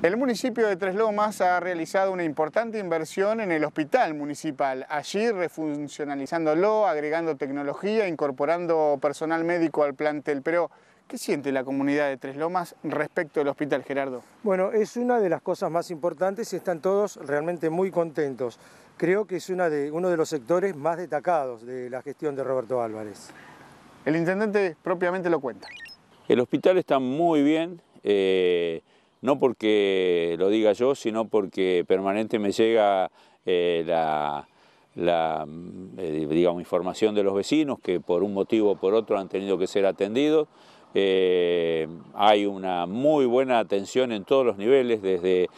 El municipio de Tres Lomas ha realizado una importante inversión en el hospital municipal, allí refuncionalizándolo, agregando tecnología, incorporando personal médico al plantel. Pero, ¿qué siente la comunidad de Tres Lomas respecto al hospital, Gerardo? Bueno, es una de las cosas más importantes y están todos realmente muy contentos. Creo que es de, uno de los sectores más destacados de la gestión de Roberto Álvarez. El intendente propiamente lo cuenta. El hospital está muy bien. Eh, no porque lo diga yo, sino porque permanentemente me llega eh, la, mm, eh, información de los vecinos que por un motivo o por otro han tenido que ser atendidos. Eh, hay una muy buena atención en todos los niveles, desde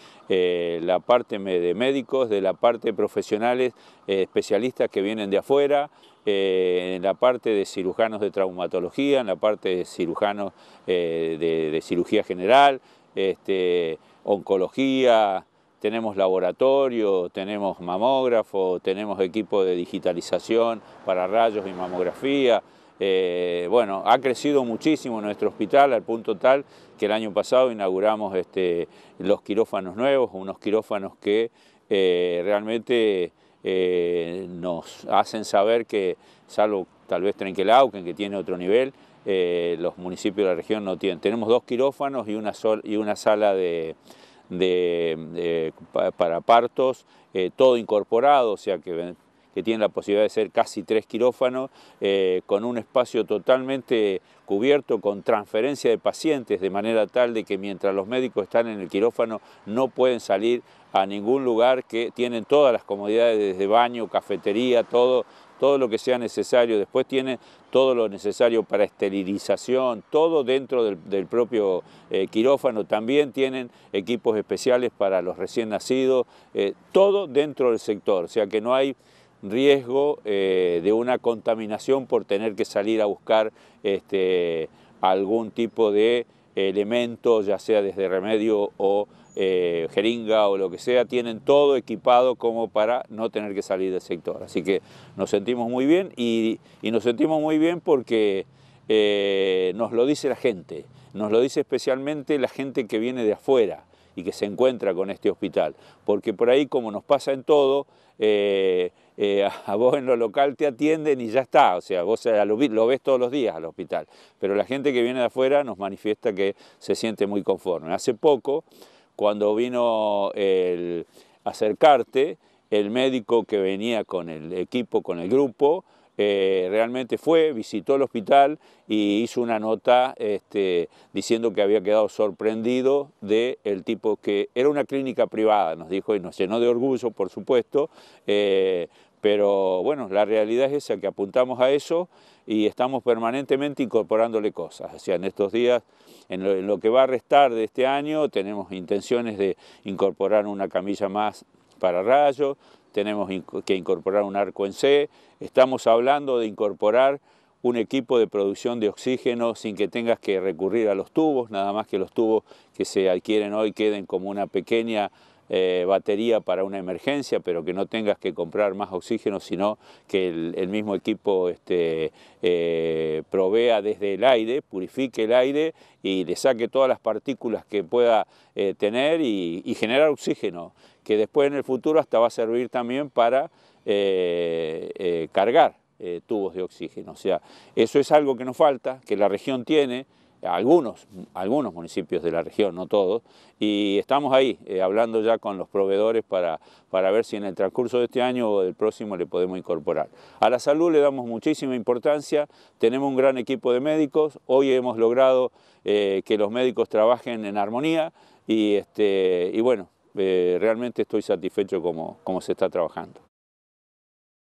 la parte de médicos, de la parte de profesionales, especialistas que vienen de afuera, en la parte de cirujanos de traumatología, en la parte de cirujanos de, cirugía general, este, oncología, tenemos laboratorio, tenemos mamógrafo, tenemos equipo de digitalización para rayos y mamografía. Eh, bueno, ha crecido muchísimo nuestro hospital al punto tal que el año pasado inauguramos este, los quirófanos nuevos, unos quirófanos que eh, realmente eh, nos hacen saber que, salvo tal vez Trenquelauquen, que tiene otro nivel, eh, los municipios de la región no tienen. Tenemos dos quirófanos y una, y una sala de, para partos, eh, todo incorporado, o sea que, que tiene la posibilidad de ser casi tres quirófanos, eh, con un espacio totalmente cubierto con transferencia de pacientes, de manera tal de que mientras los médicos están en el quirófano no pueden salir a ningún lugar que tienen todas las comodidades desde baño, cafetería, todo todo lo que sea necesario, después tiene todo lo necesario para esterilización, todo dentro del, propio eh, quirófano, también tienen equipos especiales para los recién nacidos, eh, todo dentro del sector, o sea que no hay riesgo eh, de una contaminación por tener que salir a buscar este, algún tipo de elementos, ya sea desde remedio o eh, jeringa o lo que sea, tienen todo equipado como para no tener que salir del sector. Así que nos sentimos muy bien y, nos sentimos muy bien porque eh, nos lo dice la gente, nos lo dice especialmente la gente que viene de afuera y que se encuentra con este hospital. Porque por ahí, como nos pasa en todo, eh, eh, a vos en lo local te atienden y ya está, o sea, vos eh, lo, ves todos los días al hospital. Pero la gente que viene de afuera nos manifiesta que se siente muy conforme. Hace poco, cuando vino el acercarte, el médico que venía con el equipo, con el grupo, eh, realmente fue, visitó el hospital y hizo una nota este, diciendo que había quedado sorprendido del el tipo que era una clínica privada, nos dijo, y nos llenó de orgullo, por supuesto, eh, pero bueno, la realidad es esa, que apuntamos a eso y estamos permanentemente incorporándole cosas. O sea, en estos días, en lo, en lo que va a restar de este año, tenemos intenciones de incorporar una camilla más para rayos, tenemos que incorporar un arco en C, estamos hablando de incorporar un equipo de producción de oxígeno sin que tengas que recurrir a los tubos, nada más que los tubos que se adquieren hoy queden como una pequeña eh, batería para una emergencia, pero que no tengas que comprar más oxígeno, sino que el, mismo equipo este, eh, provea desde el aire, purifique el aire y le saque todas las partículas que pueda eh, tener y, generar oxígeno, que después en el futuro hasta va a servir también para cargar tubos de oxígeno. O sea, eso es algo que nos falta, que la región tiene, algunos, algunos municipios de la región, no todos, y estamos ahí eh, hablando ya con los proveedores para, para ver si en el transcurso de este año o del próximo le podemos incorporar. A la salud le damos muchísima importancia, tenemos un gran equipo de médicos, hoy hemos logrado eh, que los médicos trabajen en armonía y, este, y bueno, eh, realmente estoy satisfecho como, como se está trabajando.